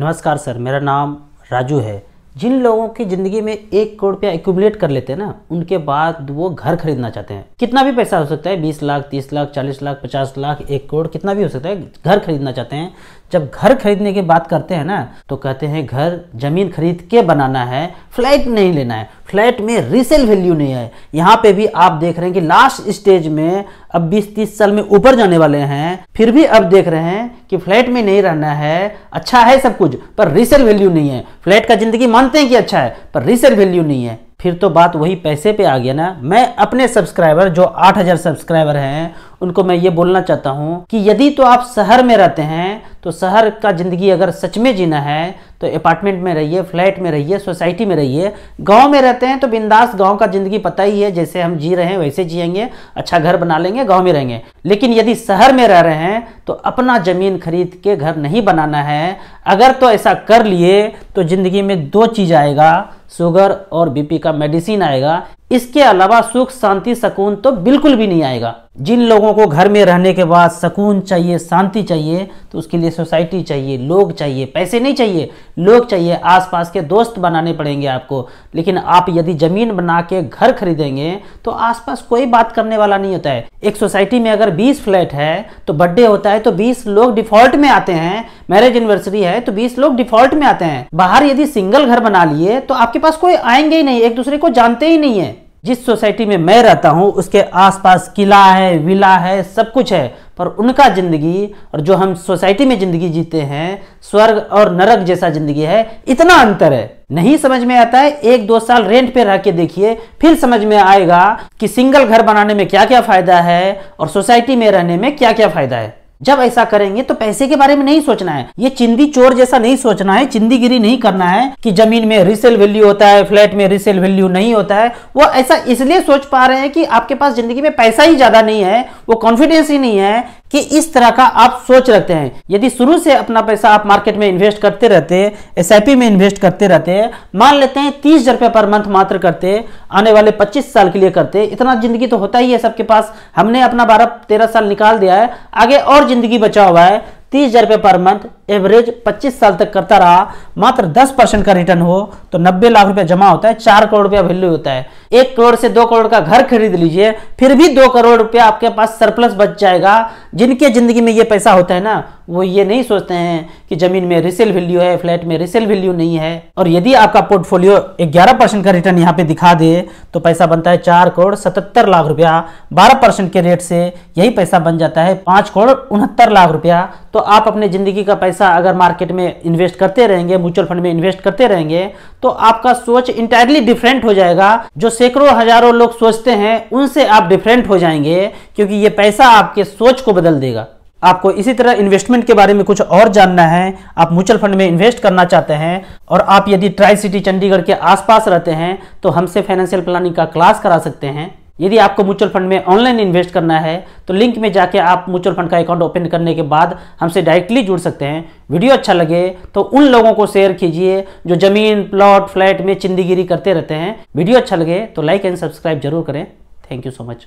नमस्कार सर मेरा नाम राजू है जिन लोगों की ज़िंदगी में एक करोड़ रुपया एकुमुलेट कर लेते हैं ना उनके बाद वो घर खरीदना चाहते हैं कितना भी पैसा हो सकता है बीस लाख तीस लाख चालीस लाख पचास लाख एक करोड़ कितना भी हो सकता है घर खरीदना चाहते हैं जब घर खरीदने की बात करते हैं ना तो कहते हैं घर जमीन खरीद के बनाना है फ्लैट नहीं लेना है फ्लैट में रीसेल वैल्यू नहीं है यहाँ पे भी आप देख रहे हैं कि लास्ट स्टेज में अब 20-30 साल में ऊपर जाने वाले हैं फिर भी अब देख रहे हैं कि फ्लैट में नहीं रहना है अच्छा है सब कुछ पर रीसेल वैल्यू नहीं है फ्लैट का जिंदगी मानते हैं कि अच्छा है पर रीसेल वैल्यू नहीं है फिर तो बात वही पैसे पे आ गया ना मैं अपने सब्सक्राइबर जो 8000 सब्सक्राइबर हैं उनको मैं ये बोलना चाहता हूँ कि यदि तो आप शहर में रहते हैं तो शहर का ज़िंदगी अगर सच में जीना है तो अपार्टमेंट में रहिए फ्लैट में रहिए सोसाइटी में रहिए गांव में रहते हैं तो बिंदास गांव का ज़िंदगी पता ही है जैसे हम जी रहे हैं वैसे जिएंगे अच्छा घर बना लेंगे गाँव में रहेंगे लेकिन यदि शहर में रह रहे हैं तो अपना ज़मीन खरीद के घर नहीं बनाना है अगर तो ऐसा कर लिए तो ज़िंदगी में दो चीज़ आएगा शुगर और बीपी का मेडिसिन आएगा इसके अलावा सुख शांति सुकून तो बिल्कुल भी नहीं आएगा जिन लोगों को घर में रहने के बाद सुकून चाहिए शांति चाहिए तो उसके लिए सोसाइटी चाहिए लोग चाहिए पैसे नहीं चाहिए लोग चाहिए आसपास के दोस्त बनाने पड़ेंगे आपको लेकिन आप यदि ज़मीन बना के घर खरीदेंगे तो आसपास कोई बात करने वाला नहीं होता है एक सोसाइटी में अगर बीस फ्लैट है तो बर्थडे होता है तो बीस लोग डिफॉल्ट में आते हैं मैरिज एनिवर्सरी है तो बीस लोग डिफॉल्ट में आते हैं बाहर यदि सिंगल घर बना लिए तो आपके पास कोई आएंगे ही नहीं एक दूसरे को जानते ही नहीं है जिस सोसाइटी में मैं रहता हूँ उसके आसपास किला है विला है सब कुछ है पर उनका ज़िंदगी और जो हम सोसाइटी में ज़िंदगी जीते हैं स्वर्ग और नरक जैसा ज़िंदगी है इतना अंतर है नहीं समझ में आता है एक दो साल रेंट पे रह के देखिए फिर समझ में आएगा कि सिंगल घर बनाने में क्या क्या फ़ायदा है और सोसाइटी में रहने में क्या क्या फ़ायदा है जब ऐसा करेंगे तो पैसे के बारे में नहीं सोचना है ये चिंदी चोर जैसा नहीं सोचना है चिंदीगिरी नहीं करना है कि जमीन में रिसेल वैल्यू होता है फ्लैट में रिसेल वैल्यू नहीं होता है वो ऐसा इसलिए सोच पा रहे हैं कि आपके पास जिंदगी में पैसा ही ज्यादा नहीं है वो कॉन्फिडेंस ही नहीं है कि इस तरह का आप सोच रखते हैं यदि शुरू से अपना पैसा आप मार्केट में इन्वेस्ट करते रहते हैं एस में इन्वेस्ट करते रहते हैं मान लेते हैं तीस हजार रुपये पर मंथ मात्र करते आने वाले पच्चीस साल के लिए करते इतना जिंदगी तो होता ही है सबके पास हमने अपना बारह तेरह साल निकाल दिया है आगे और जिंदगी बचा हुआ है तीस हजार रुपये पर मंथ एवरेज 25 साल तक करता रहा मात्र 10 परसेंट का रिटर्न हो तो 90 लाख रुपया जमा होता है चार करोड़ रुपया वैल्यू होता है एक करोड़ से दो करोड़ का घर खरीद लीजिए फिर भी दो करोड़ रुपया आपके पास सरप्लस बच जाएगा जिनके ज़िंदगी में ये पैसा होता है ना वो ये नहीं सोचते हैं कि ज़मीन में रिसेल वैल्यू है फ्लैट में रिसेल वैल्यू नहीं है और यदि आपका पोर्टफोलियो ग्यारह परसेंट का रिटर्न यहाँ पे दिखा दे तो पैसा बनता है चार करोड़ सतहत्तर लाख रुपया बारह परसेंट के रेट से यही पैसा बन जाता है पांच करोड़ उनहत्तर लाख रुपया तो आप अपने ज़िंदगी का पैसा पैसा अगर मार्केट में इन्वेस्ट करते रहेंगे म्यूचुअल फंड में इन्वेस्ट करते रहेंगे तो आपका सोच इंटायरली डिफरेंट हो जाएगा जो सैकड़ों हजारों लोग सोचते हैं उनसे आप डिफरेंट हो जाएंगे क्योंकि ये पैसा आपके सोच को बदल देगा आपको इसी तरह इन्वेस्टमेंट के बारे में कुछ और जानना है आप म्यूचुअल फंड में इन्वेस्ट करना चाहते हैं और आप यदि ट्राई सिटी चंडीगढ़ के आसपास रहते हैं तो हमसे फाइनेंशियल प्लानिंग का क्लास करा सकते हैं यदि आपको म्यूचुअल फंड में ऑनलाइन इन्वेस्ट करना है तो लिंक में जाके आप म्यूचुअल फंड का अकाउंट ओपन करने के बाद हमसे डायरेक्टली जुड़ सकते हैं वीडियो अच्छा लगे तो उन लोगों को शेयर कीजिए जो जमीन प्लॉट फ्लैट में चिंदीगिरी करते रहते हैं वीडियो अच्छा लगे तो लाइक एंड सब्सक्राइब जरूर करें थैंक यू सो मच